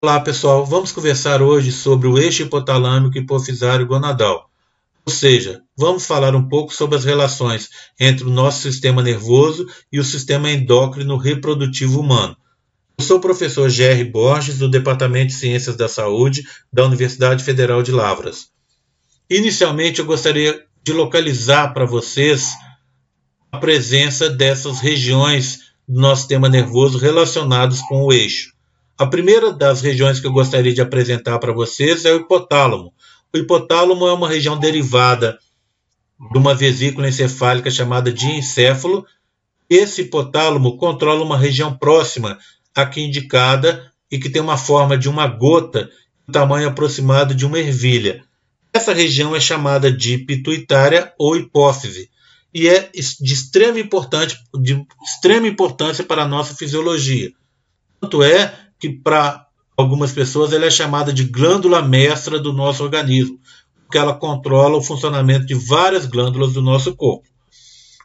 Olá pessoal, vamos conversar hoje sobre o eixo hipotalâmico hipofisário gonadal. Ou seja, vamos falar um pouco sobre as relações entre o nosso sistema nervoso e o sistema endócrino reprodutivo humano. Eu sou o professor Jerry Borges, do Departamento de Ciências da Saúde da Universidade Federal de Lavras. Inicialmente, eu gostaria de localizar para vocês a presença dessas regiões do nosso sistema nervoso relacionadas com o eixo. A primeira das regiões que eu gostaria de apresentar para vocês é o hipotálamo. O hipotálamo é uma região derivada de uma vesícula encefálica chamada de encéfalo. Esse hipotálamo controla uma região próxima aqui indicada e que tem uma forma de uma gota, tamanho aproximado de uma ervilha. Essa região é chamada de pituitária ou hipófise e é de extrema, de extrema importância para a nossa fisiologia. Tanto é que para algumas pessoas ela é chamada de glândula mestra do nosso organismo, porque ela controla o funcionamento de várias glândulas do nosso corpo.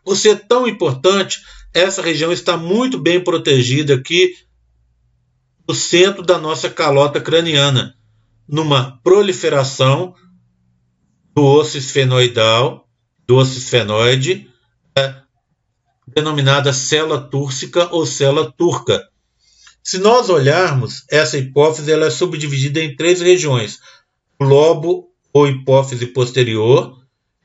Por ser tão importante, essa região está muito bem protegida aqui no centro da nossa calota craniana, numa proliferação do osso esfenoidal, do osso esfenoide, é, denominada célula túrcica ou célula turca, se nós olharmos, essa hipófise ela é subdividida em três regiões: lobo ou hipófise posterior,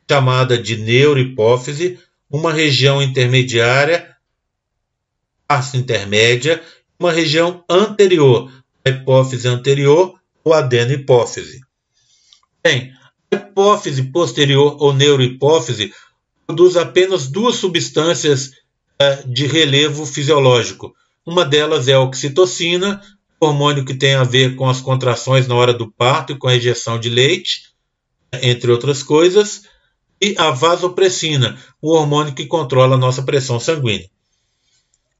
chamada de neurohipófise, uma região intermediária, face intermédia, uma região anterior, a hipófise anterior ou adenohipófise. Bem, a hipófise posterior ou neurohipófise produz apenas duas substâncias eh, de relevo fisiológico, uma delas é a oxitocina, hormônio que tem a ver com as contrações na hora do parto e com a injeção de leite, entre outras coisas, e a vasopressina, o hormônio que controla a nossa pressão sanguínea.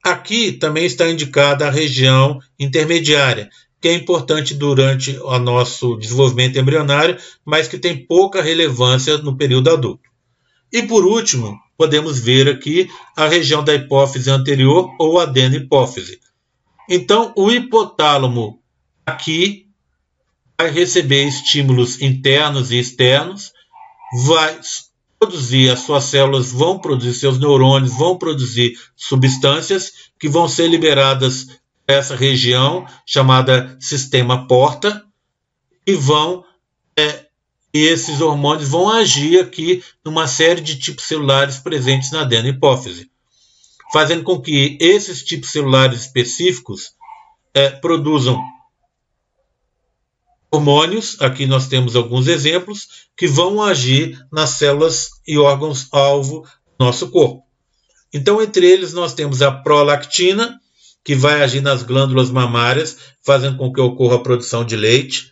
Aqui também está indicada a região intermediária, que é importante durante o nosso desenvolvimento embrionário, mas que tem pouca relevância no período adulto. E por último, podemos ver aqui a região da hipófise anterior ou hipófise. Então, o hipotálamo aqui vai receber estímulos internos e externos, vai produzir, as suas células vão produzir, seus neurônios vão produzir substâncias que vão ser liberadas essa região chamada sistema porta e vão é, e esses hormônios vão agir aqui numa série de tipos celulares presentes na adenohipófise, fazendo com que esses tipos celulares específicos é, produzam hormônios, aqui nós temos alguns exemplos, que vão agir nas células e órgãos-alvo do nosso corpo. Então, entre eles, nós temos a prolactina, que vai agir nas glândulas mamárias, fazendo com que ocorra a produção de leite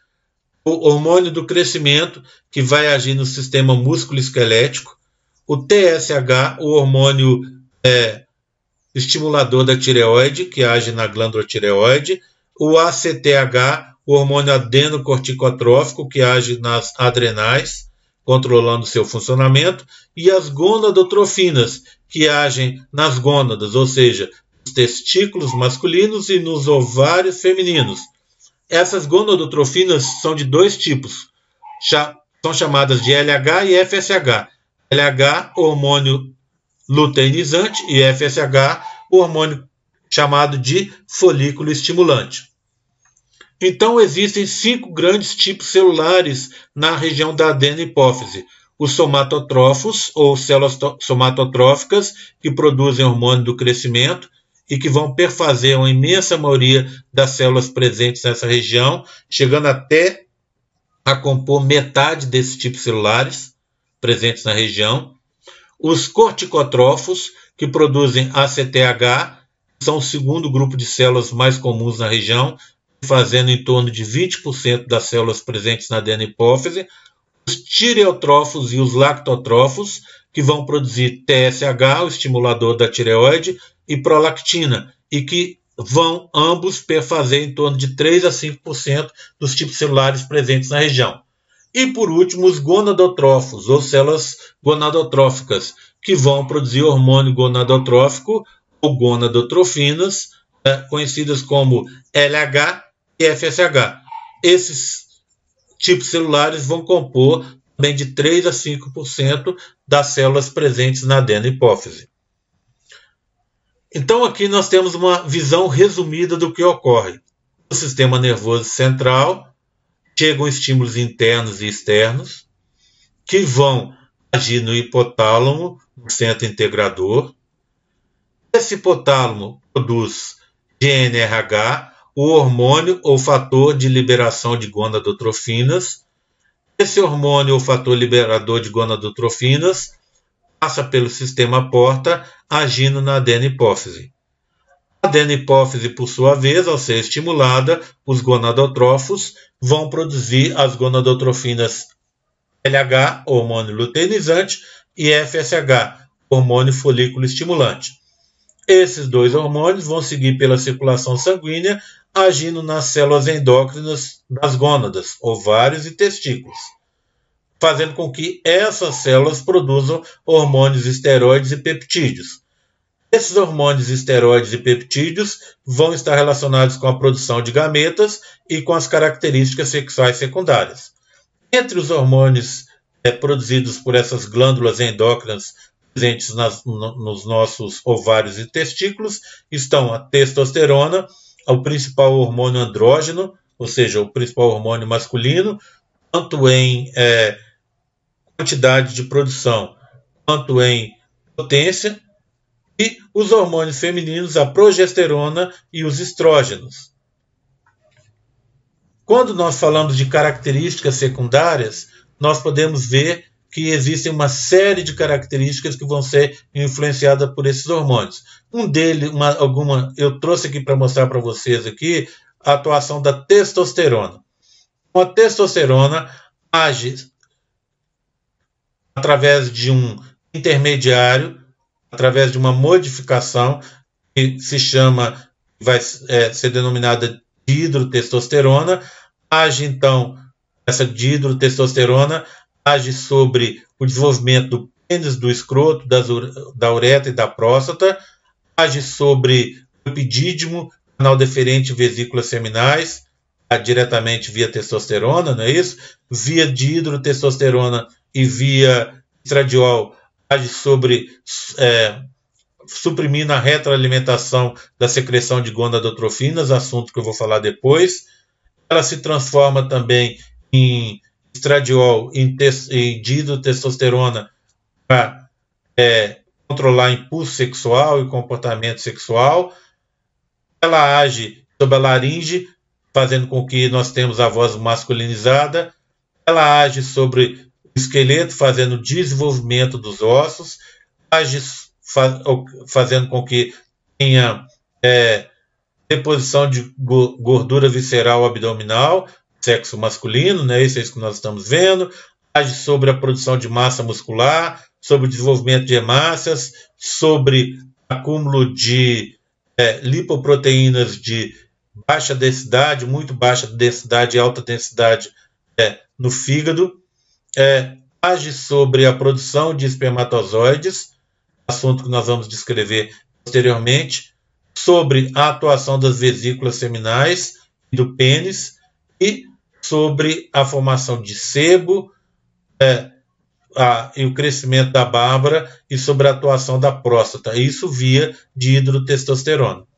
o hormônio do crescimento, que vai agir no sistema músculo-esquelético, o TSH, o hormônio é, estimulador da tireoide, que age na glândula tireoide, o ACTH, o hormônio adenocorticotrófico, que age nas adrenais, controlando seu funcionamento, e as gonadotrofinas, que agem nas gônadas, ou seja, nos testículos masculinos e nos ovários femininos, essas gonadotrofinas são de dois tipos, são chamadas de LH e FSH. LH, hormônio luteinizante, e FSH, hormônio chamado de folículo estimulante. Então, existem cinco grandes tipos celulares na região da adenohipófise. Os somatotrófos, ou células somatotróficas, que produzem hormônio do crescimento, e que vão perfazer uma imensa maioria das células presentes nessa região, chegando até a compor metade desses tipos celulares presentes na região. Os corticotrófos, que produzem ACTH, são o segundo grupo de células mais comuns na região, fazendo em torno de 20% das células presentes na hipófise. Os tireotrófos e os lactotrófos, que vão produzir TSH, o estimulador da tireoide, e prolactina, e que vão ambos perfazer em torno de 3 a 5% dos tipos celulares presentes na região. E por último, os gonadotrófos, ou células gonadotróficas, que vão produzir hormônio gonadotrófico ou gonadotrofinas, né, conhecidas como LH e FSH. Esses tipos celulares vão compor também de 3 a 5% das células presentes na hipófise. Então, aqui nós temos uma visão resumida do que ocorre. No sistema nervoso central, chegam estímulos internos e externos, que vão agir no hipotálamo, no centro integrador. Esse hipotálamo produz GNRH, o hormônio ou fator de liberação de gonadotrofinas. Esse hormônio ou fator liberador de gonadotrofinas passa pelo sistema porta agindo na adenopófise. A adenopófise, por sua vez, ao ser estimulada, os gonadotrófos vão produzir as gonadotrofinas LH, hormônio luteinizante, e FSH, hormônio folículo estimulante. Esses dois hormônios vão seguir pela circulação sanguínea, agindo nas células endócrinas das gônadas, ovários e testículos fazendo com que essas células produzam hormônios esteroides e peptídeos. Esses hormônios esteroides e peptídeos vão estar relacionados com a produção de gametas e com as características sexuais secundárias. Entre os hormônios é, produzidos por essas glândulas endócrinas presentes nas, no, nos nossos ovários e testículos estão a testosterona, o principal hormônio andrógeno, ou seja, o principal hormônio masculino, tanto em é, quantidade de produção quanto em potência, e os hormônios femininos, a progesterona e os estrógenos. Quando nós falamos de características secundárias, nós podemos ver que existem uma série de características que vão ser influenciadas por esses hormônios. Um deles, uma, alguma, eu trouxe aqui para mostrar para vocês aqui a atuação da testosterona. A testosterona age através de um intermediário, através de uma modificação que se chama, vai é, ser denominada hidrotestosterona, age então, essa hidrotestosterona age sobre o desenvolvimento do pênis, do escroto, das, da uretra e da próstata, age sobre o epidídimo, canal deferente, vesículas seminais, diretamente via testosterona, não é isso? Via de hidrotestosterona e via estradiol age sobre é, suprimir na retroalimentação da secreção de gonadotrofinas, assunto que eu vou falar depois. Ela se transforma também em estradiol em, tes, em para é, controlar impulso sexual e comportamento sexual. Ela age sobre a laringe, fazendo com que nós temos a voz masculinizada. Ela age sobre esqueleto fazendo desenvolvimento dos ossos, fazendo com que tenha é, deposição de gordura visceral abdominal, sexo masculino, né? Isso é isso que nós estamos vendo. Age sobre a produção de massa muscular, sobre o desenvolvimento de hemácias, sobre acúmulo de é, lipoproteínas de baixa densidade, muito baixa densidade e alta densidade é, no fígado. É, age sobre a produção de espermatozoides, assunto que nós vamos descrever posteriormente, sobre a atuação das vesículas seminais e do pênis e sobre a formação de sebo é, a, e o crescimento da bárbara e sobre a atuação da próstata, isso via de hidrotestosterona.